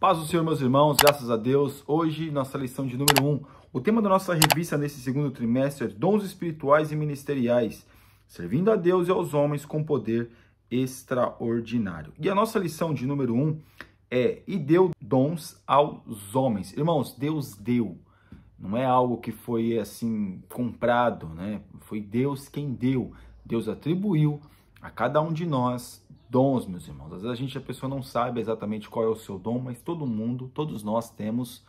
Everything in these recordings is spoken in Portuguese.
Paz do Senhor, meus irmãos, graças a Deus. Hoje, nossa lição de número 1. Um. O tema da nossa revista nesse segundo trimestre é Dons Espirituais e Ministeriais, servindo a Deus e aos homens com poder extraordinário. E a nossa lição de número 1 um é: E deu dons aos homens. Irmãos, Deus deu. Não é algo que foi assim comprado, né? Foi Deus quem deu. Deus atribuiu a cada um de nós dons, meus irmãos. Às vezes a gente, a pessoa não sabe exatamente qual é o seu dom, mas todo mundo, todos nós temos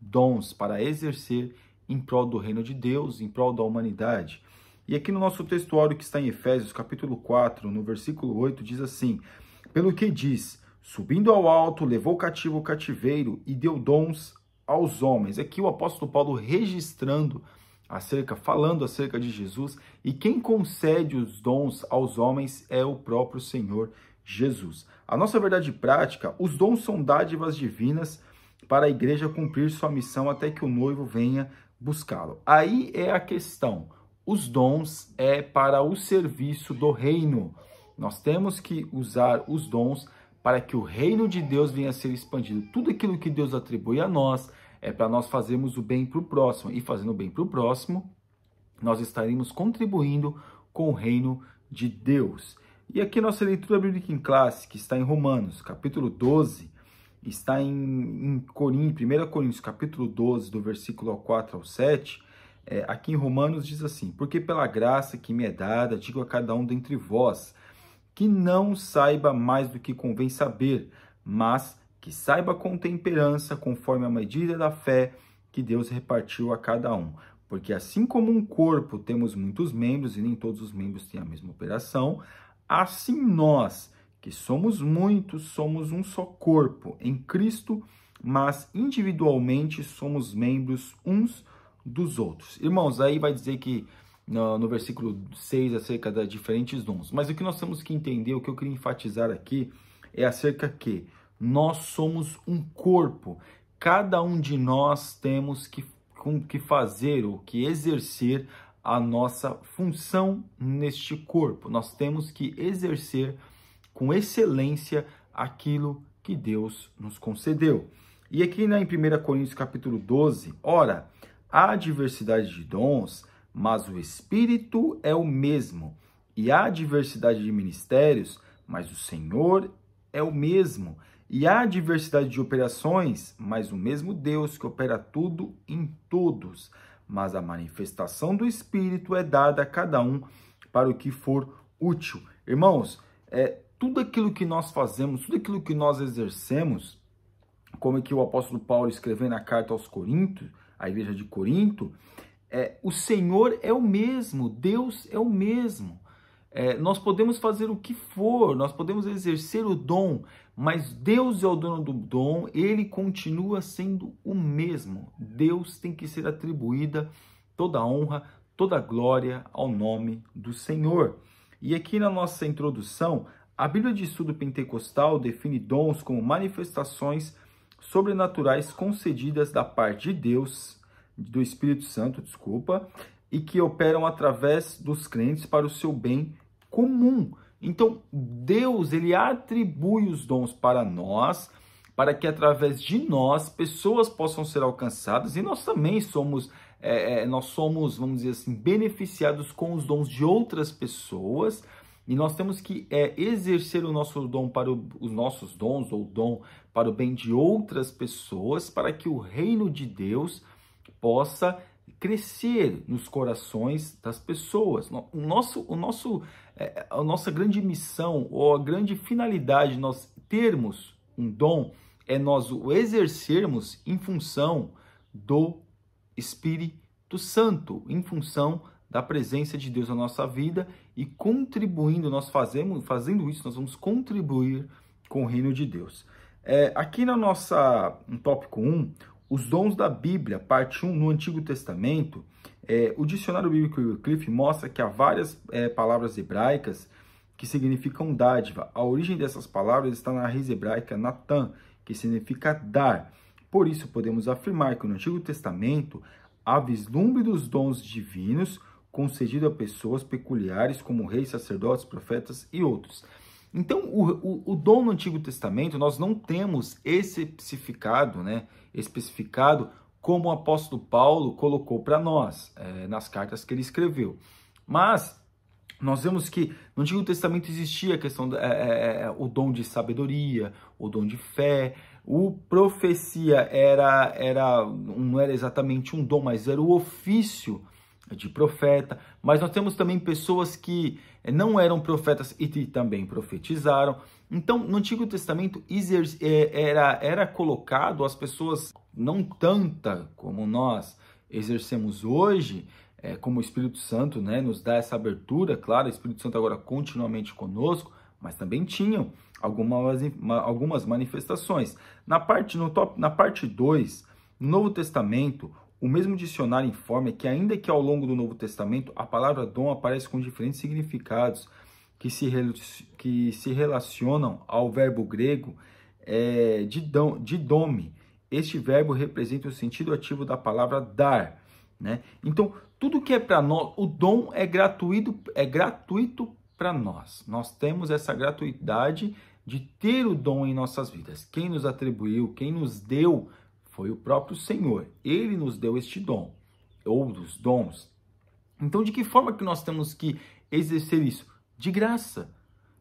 dons para exercer em prol do reino de Deus, em prol da humanidade. E aqui no nosso textuário que está em Efésios, capítulo 4, no versículo 8, diz assim: Pelo que diz, subindo ao alto, levou cativo o cativeiro e deu dons aos homens. Aqui o apóstolo Paulo registrando acerca falando acerca de Jesus, e quem concede os dons aos homens é o próprio Senhor Jesus. A nossa verdade prática, os dons são dádivas divinas para a igreja cumprir sua missão até que o noivo venha buscá-lo. Aí é a questão. Os dons é para o serviço do reino. Nós temos que usar os dons para que o reino de Deus venha a ser expandido. Tudo aquilo que Deus atribui a nós, é para nós fazermos o bem para o próximo. E fazendo o bem para o próximo, nós estaremos contribuindo com o reino de Deus. E aqui nossa leitura bíblica em classe, que está em Romanos, capítulo 12, está em, em Coríntios, 1 Coríntios, capítulo 12, do versículo 4 ao 7, é, aqui em Romanos diz assim, Porque pela graça que me é dada, digo a cada um dentre vós, que não saiba mais do que convém saber, mas que saiba com temperança, conforme a medida da fé que Deus repartiu a cada um. Porque assim como um corpo temos muitos membros e nem todos os membros têm a mesma operação, assim nós, que somos muitos, somos um só corpo em Cristo, mas individualmente somos membros uns dos outros. Irmãos, aí vai dizer que no, no, versículo 6 acerca de diferentes dons. Mas o que nós temos que entender, o que eu queria enfatizar aqui é acerca que nós somos um corpo. Cada um de nós temos que, com, que fazer ou que exercer a nossa função neste corpo. Nós temos que exercer com excelência aquilo que Deus nos concedeu. E aqui né, em 1 Coríntios capítulo 12, ora, há diversidade de dons, mas o Espírito é o mesmo. E há diversidade de ministérios, mas o Senhor é o mesmo. E há diversidade de operações, mas o mesmo Deus que opera tudo em todos. Mas a manifestação do Espírito é dada a cada um para o que for útil. Irmãos, é, tudo aquilo que nós fazemos, tudo aquilo que nós exercemos, como é que o apóstolo Paulo escreveu na carta aos Coríntios, à igreja de Corinto, é, o Senhor é o mesmo, Deus é o mesmo. É, nós podemos fazer o que for, nós podemos exercer o dom, mas Deus é o dono do dom, ele continua sendo o mesmo. Deus tem que ser atribuída toda honra, toda glória ao nome do Senhor. E aqui na nossa introdução, a Bíblia de Estudo Pentecostal define dons como manifestações sobrenaturais concedidas da parte de Deus, do Espírito Santo, desculpa, e que operam através dos crentes para o seu bem comum. Então, Deus, ele atribui os dons para nós, para que através de nós pessoas possam ser alcançadas e nós também somos é, é, nós somos vamos dizer assim beneficiados com os dons de outras pessoas e nós temos que é, exercer o nosso dom para o, os nossos dons ou dom para o bem de outras pessoas para que o reino de Deus possa crescer nos corações das pessoas. O nosso, o nosso, é, a nossa grande missão ou a grande finalidade nós termos um dom é nós o exercermos em função do Espírito Santo, em função da presença de Deus na nossa vida e contribuindo, nós fazemos, fazendo isso, nós vamos contribuir com o reino de Deus. É, aqui na nossa, no tópico 1, os dons da Bíblia, parte 1, no Antigo Testamento, é, o dicionário bíblico Wycliffe mostra que há várias é, palavras hebraicas que significam dádiva. A origem dessas palavras está na raiz hebraica Natan, que significa dar. Por isso, podemos afirmar que no Antigo Testamento há vislumbre dos dons divinos concedidos a pessoas peculiares como reis, sacerdotes, profetas e outros. Então, o, o, o dom no Antigo Testamento, nós não temos especificado, né? Especificado como o apóstolo Paulo colocou para nós é, nas cartas que ele escreveu. Mas nós vemos que no Antigo Testamento existia a questão do, é é, é, é, o dom de sabedoria, o dom de fé, o profecia era era não era exatamente um dom, mas era o ofício de profeta. Mas nós temos também pessoas que é, não eram profetas e também profetizaram. Então, no Antigo Testamento é, era, era colocado as pessoas, não tanta como nós exercemos hoje, é, como o Espírito Santo né, nos dá essa abertura, claro, o Espírito Santo agora continuamente conosco, mas também tinham algumas, algumas manifestações. Na parte 2, no, top, na parte dois, no Novo Testamento, o mesmo dicionário informa que, ainda que ao longo do Novo Testamento, a palavra dom aparece com diferentes significados que se, que se relacionam ao verbo grego é, dom. Este verbo representa o sentido ativo da palavra dar. Né? Então, tudo que é para nós, o dom é gratuito, é gratuito para nós. Nós temos essa gratuidade de ter o dom em nossas vidas. Quem nos atribuiu, quem nos deu foi o próprio Senhor. Ele nos deu este dom, ou dos dons. Então, de que forma que nós temos que exercer isso? De graça.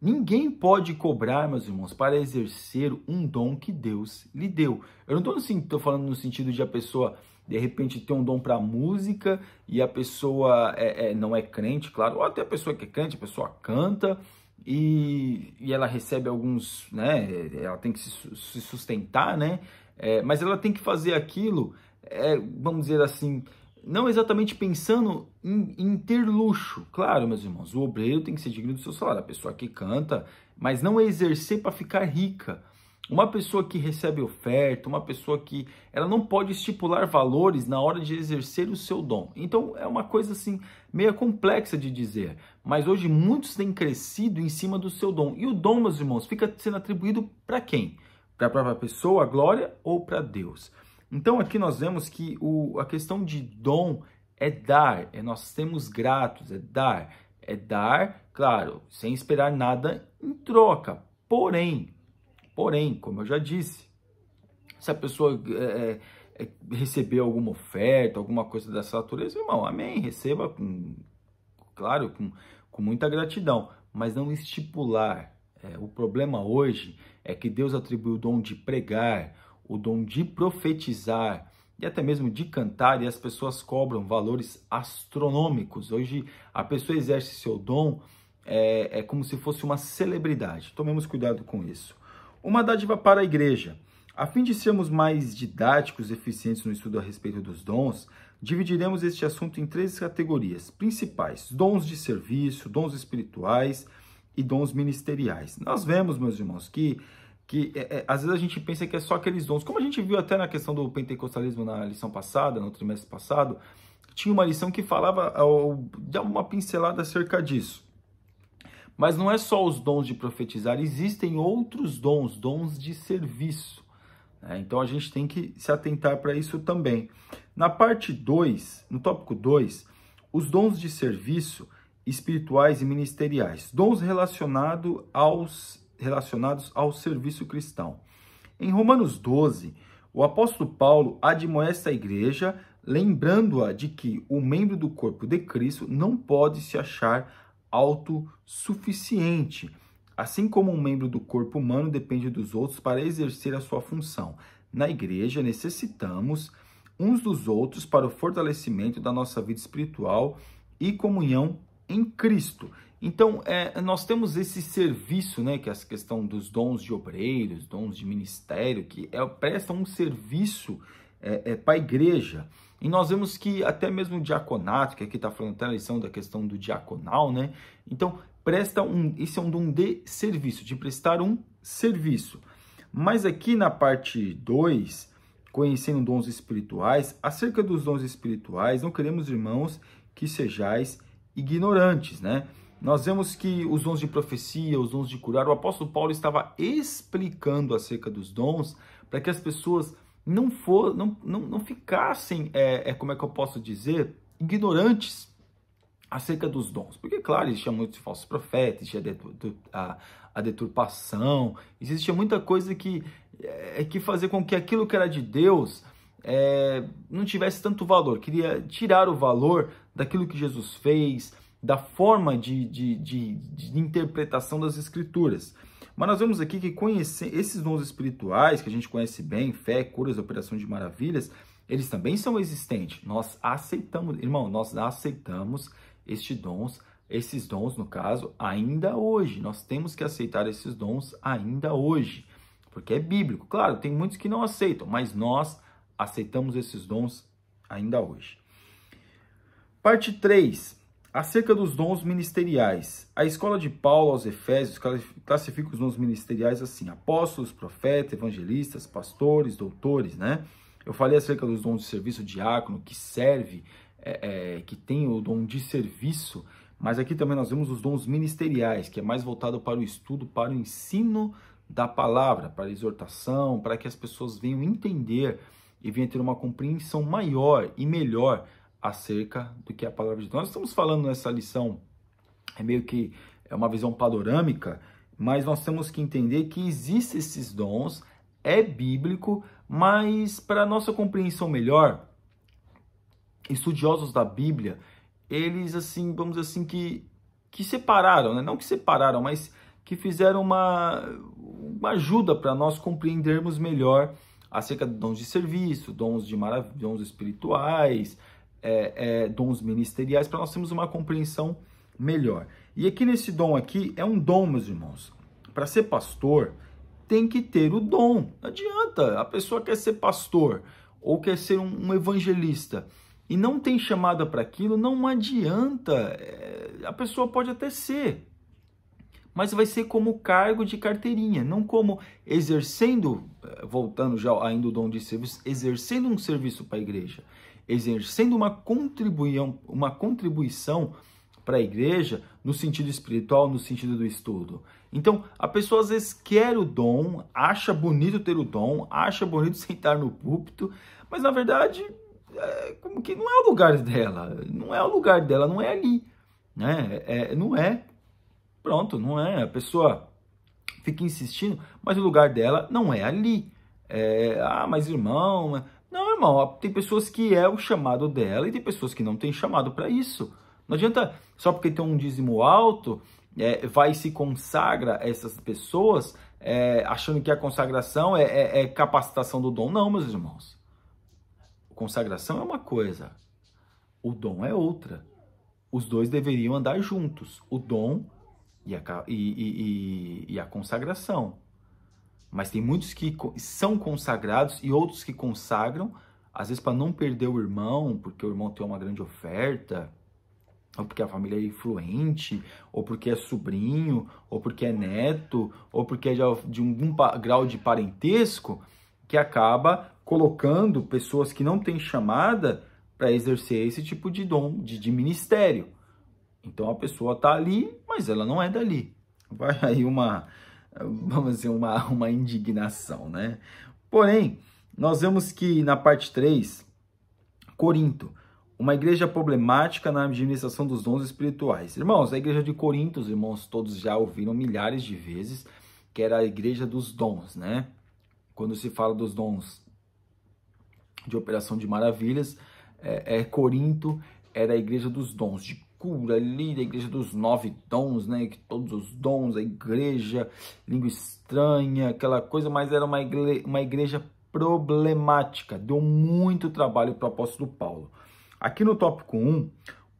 Ninguém pode cobrar, meus irmãos, para exercer um dom que Deus lhe deu. Eu não estou assim, falando no sentido de a pessoa, de repente, ter um dom para música e a pessoa é, é, não é crente, claro, ou até a pessoa que é crente, a pessoa canta e, e ela recebe alguns, né, ela tem que se, se sustentar, né, é, mas ela tem que fazer aquilo, é, vamos dizer assim, não exatamente pensando em, em, ter luxo. Claro, meus irmãos, o obreiro tem que ser digno do seu salário, a pessoa que canta, mas não exercer para ficar rica. Uma pessoa que recebe oferta, uma pessoa que ela não pode estipular valores na hora de exercer o seu dom. Então é uma coisa assim meia complexa de dizer, mas hoje muitos têm crescido em cima do seu dom. E o dom, meus irmãos, fica sendo atribuído para quem? Para a própria pessoa, a glória ou para Deus? Então aqui nós vemos que o, a questão de dom é dar, é nós temos gratos, é dar, é dar, claro, sem esperar nada em troca. Porém, porém, como eu já disse, se a pessoa é, é, receber alguma oferta, alguma coisa dessa natureza, irmão, amém, receba com, claro, com, com muita gratidão, mas não estipular, é, o problema hoje é que Deus atribui o dom de pregar, o dom de profetizar e até mesmo de cantar, e as pessoas cobram valores astronômicos. Hoje a pessoa exerce seu dom é, é como se fosse uma celebridade. Tomemos cuidado com isso. Uma dádiva para a igreja. A fim de sermos mais didáticos e eficientes no estudo a respeito dos dons, dividiremos este assunto em três categorias principais: dons de serviço, dons espirituais e dons ministeriais. Nós vemos, meus irmãos, que que é, é, às vezes a gente pensa que é só aqueles dons. Como a gente viu até na questão do pentecostalismo na lição passada, no trimestre passado, tinha uma lição que falava, ah, dava uma pincelada acerca disso. Mas não é só os dons de profetizar, existem outros dons, dons de serviço. Né? Então a gente tem que se atentar para isso também. Na parte 2, no tópico 2, os dons de serviço, espirituais e ministeriais, dons relacionado aos, relacionados ao serviço cristão. Em Romanos 12, o apóstolo Paulo admoesta a igreja, lembrando-a de que o membro do corpo de Cristo não pode se achar autossuficiente, assim como um membro do corpo humano depende dos outros para exercer a sua função. Na igreja, necessitamos uns dos outros para o fortalecimento da nossa vida espiritual e comunhão em Cristo. Então, é, nós temos esse serviço, né, que é essa questão dos dons de obreiros, dons de ministério, que é, presta um serviço é, é, para a igreja. E nós vemos que até mesmo o diaconato, que aqui está falando até a lição da questão do diaconal, né? Então, presta um, esse é um dom de serviço, de prestar um serviço. Mas aqui na parte 2, conhecendo dons espirituais, acerca dos dons espirituais, não queremos, irmãos, que sejais ignorantes, né? Nós vemos que os dons de profecia, os dons de curar, o apóstolo Paulo estava explicando acerca dos dons para que as pessoas não, for, não, não, não ficassem, é, é, como é que eu posso dizer, ignorantes acerca dos dons. Porque, claro, existia muitos falsos profetas, existia a, a deturpação, existia muita coisa que, é, que fazia com que aquilo que era de Deus é, não tivesse tanto valor, queria tirar o valor daquilo que Jesus fez, da forma de, de, de, de interpretação das Escrituras. Mas nós vemos aqui que conhecer esses dons espirituais que a gente conhece bem, fé, curas, operação de maravilhas, eles também são existentes. Nós aceitamos, irmão, nós aceitamos estes dons, esses dons, no caso, ainda hoje. Nós temos que aceitar esses dons ainda hoje, porque é bíblico. Claro, tem muitos que não aceitam, mas nós aceitamos esses dons ainda hoje. Parte 3. Acerca dos dons ministeriais. A escola de Paulo aos Efésios classifica os dons ministeriais assim: apóstolos, profetas, evangelistas, pastores, doutores, né? Eu falei acerca dos dons de serviço, diácono, que serve, é, é, que tem o dom de serviço, mas aqui também nós vemos os dons ministeriais, que é mais voltado para o estudo, para o ensino da palavra, para a exortação, para que as pessoas venham entender e venha ter uma compreensão maior e melhor acerca do que é a palavra de Deus. Nós estamos falando nessa lição, é meio que é uma visão panorâmica, mas nós temos que entender que existem esses dons, é bíblico, mas para nossa compreensão melhor, estudiosos da Bíblia, eles assim, vamos assim que que separaram, né? não que separaram, mas que fizeram uma, uma ajuda para nós compreendermos melhor acerca de dons de serviço, dons, de marav dons espirituais, é, é, dons ministeriais, para nós termos uma compreensão melhor. E aqui nesse dom aqui, é um dom, meus irmãos. Para ser pastor, tem que ter o dom. Não adianta, a pessoa quer ser pastor ou quer ser um, um evangelista e não tem chamada para aquilo, não adianta. É, a pessoa pode até ser, mas vai ser como cargo de carteirinha, não como exercendo, eh, voltando já ainda o dom de serviço, exercendo um serviço para a igreja, exercendo uma contribuição, uma contribuição para a igreja no sentido espiritual, no sentido do estudo. Então, a pessoa às vezes quer o dom, acha bonito ter o dom, acha bonito sentar no púlpito, mas na verdade, é, como que não é o lugar dela, não é o lugar dela, não é ali, né? É, não é. Pronto, não é. A pessoa fica insistindo, mas o lugar dela não é ali. É, ah, mas irmão. Não, irmão, tem pessoas que é o chamado dela e tem pessoas que não tem chamado para isso. Não adianta só porque tem um dízimo alto, é, vai e se consagra a essas pessoas é, achando que a consagração é, é, é capacitação do dom. Não, meus irmãos. Consagração é uma coisa, o dom é outra. Os dois deveriam andar juntos. O dom e a, e, e, e a consagração. Mas tem muitos que são consagrados e outros que consagram, às vezes para não perder o irmão, porque o irmão tem uma grande oferta, ou porque a família é influente, ou porque é sobrinho, ou porque é neto, ou porque é de algum grau de parentesco, que acaba colocando pessoas que não têm chamada para exercer esse tipo de dom, de, de ministério. Então a pessoa está ali, mas ela não é dali. Vai aí uma, vamos dizer, uma, uma indignação, né? Porém, nós vemos que na parte 3, Corinto, uma igreja problemática na administração dos dons espirituais. Irmãos, a igreja de Corinto, os irmãos todos já ouviram milhares de vezes, que era a igreja dos dons, né? Quando se fala dos dons de operação de maravilhas, é, é Corinto era a igreja dos dons, de loucura ali da igreja dos nove dons, né? Que todos os dons, a igreja, língua estranha, aquela coisa, mas era uma igreja, uma igreja problemática. Deu muito trabalho para o apóstolo Paulo. Aqui no tópico 1,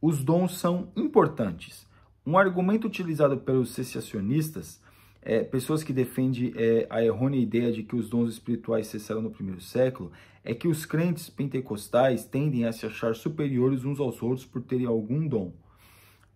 os dons são importantes. Um argumento utilizado pelos cessacionistas, é, pessoas que defendem é, a errônea ideia de que os dons espirituais cessaram no primeiro século, é que os crentes pentecostais tendem a se achar superiores uns aos outros por terem algum dom.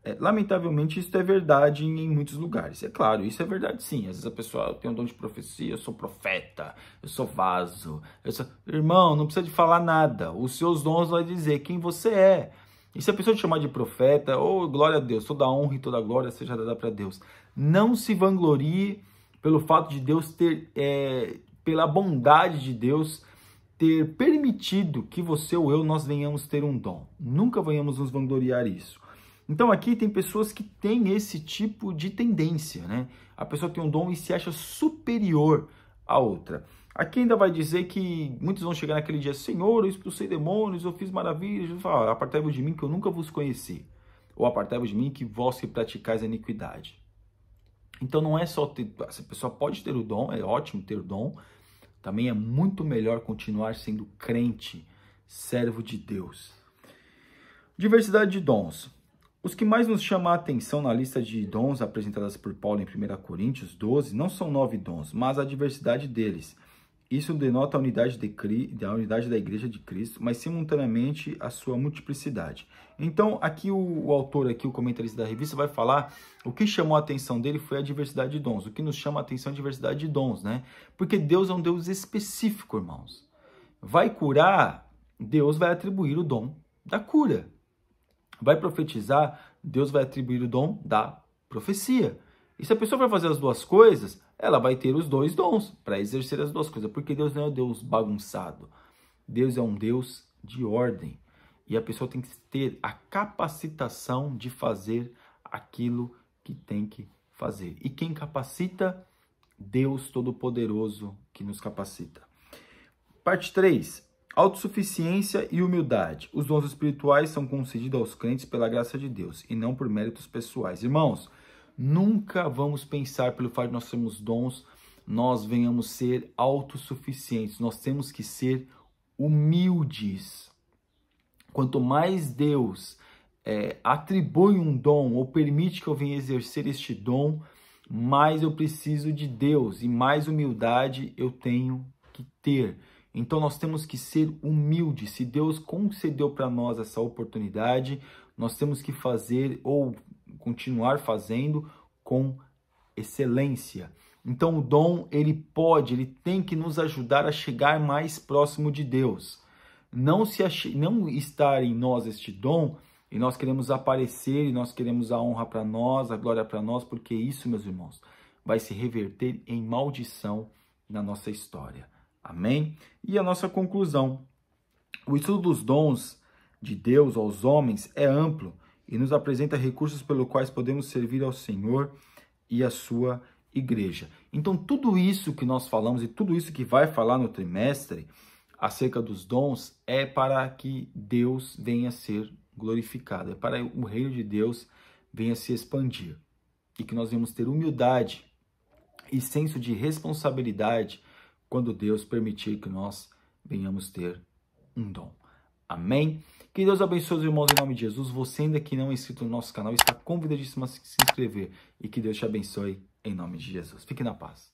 É, lamentavelmente, isso é verdade em, em muitos lugares. É claro, isso é verdade sim. Às vezes a pessoa ah, tem um dom de profecia, eu sou profeta, eu sou vaso. Eu sou... Irmão, não precisa de falar nada. Os seus dons vão dizer quem você é. E se a pessoa te chamar de profeta, ou oh, glória a Deus, toda honra e toda glória seja dada para Deus. Não se vanglorie pelo fato de Deus ter, é, pela bondade de Deus, ter permitido que você ou eu nós venhamos ter um dom. Nunca venhamos nos vangloriar isso. Então aqui tem pessoas que têm esse tipo de tendência, né? A pessoa tem um dom e se acha superior à outra. Aqui ainda vai dizer que muitos vão chegar naquele dia, Senhor, eu expulsei demônios, eu fiz maravilhas, eu falo, ah, apartai-vos de mim que eu nunca vos conheci, ou apartai-vos de mim que vós que praticais a iniquidade. Então não é só ter, essa pessoa pode ter o dom, é ótimo ter o dom, também é muito melhor continuar sendo crente, servo de Deus. Diversidade de dons. Os que mais nos chamam a atenção na lista de dons apresentadas por Paulo em 1 Coríntios 12 não são nove dons, mas a diversidade deles. Isso denota a unidade, de, a unidade da igreja de Cristo, mas simultaneamente a sua multiplicidade. Então, aqui o, o, autor, aqui o comentarista da revista, vai falar o que chamou a atenção dele foi a diversidade de dons. O que nos chama a atenção é a diversidade de dons, né? Porque Deus é um Deus específico, irmãos. Vai curar, Deus vai atribuir o dom da cura vai profetizar, Deus vai atribuir o dom da profecia. E se a pessoa vai fazer as duas coisas, ela vai ter os dois dons para exercer as duas coisas, porque Deus não é um Deus bagunçado. Deus é um Deus de ordem. E a pessoa tem que ter a capacitação de fazer aquilo que tem que fazer. E quem capacita? Deus Todo-Poderoso que nos capacita. Parte 3. Autossuficiência e humildade. Os dons espirituais são concedidos aos crentes pela graça de Deus e não por méritos pessoais. Irmãos, nunca vamos pensar pelo fato de nós termos dons, nós venhamos ser autossuficientes. Nós temos que ser humildes. Quanto mais Deus é, atribui um dom ou permite que eu venha exercer este dom, mais eu preciso de Deus e mais humildade eu tenho que ter. Então nós temos que ser humildes. Se Deus concedeu para nós essa oportunidade, nós temos que fazer ou continuar fazendo com excelência. Então o dom, ele pode, ele tem que nos ajudar a chegar mais próximo de Deus. Não se não estar em nós este dom e nós queremos aparecer e nós queremos a honra para nós, a glória para nós, porque isso, meus irmãos, vai se reverter em maldição na nossa história. Amém? E a nossa conclusão. O estudo dos dons de Deus aos homens é amplo e nos apresenta recursos pelos quais podemos servir ao Senhor e à sua igreja. Então, tudo isso que nós falamos e tudo isso que vai falar no trimestre acerca dos dons é para que Deus venha ser glorificado, é para o reino de Deus venha se expandir e que nós venhamos ter humildade e senso de responsabilidade quando Deus permitir que nós venhamos ter um dom. Amém? Que Deus abençoe os irmãos em nome de Jesus. Você ainda que não é inscrito no nosso canal está convidadíssimo a se inscrever e que Deus te abençoe em nome de Jesus. Fique na paz.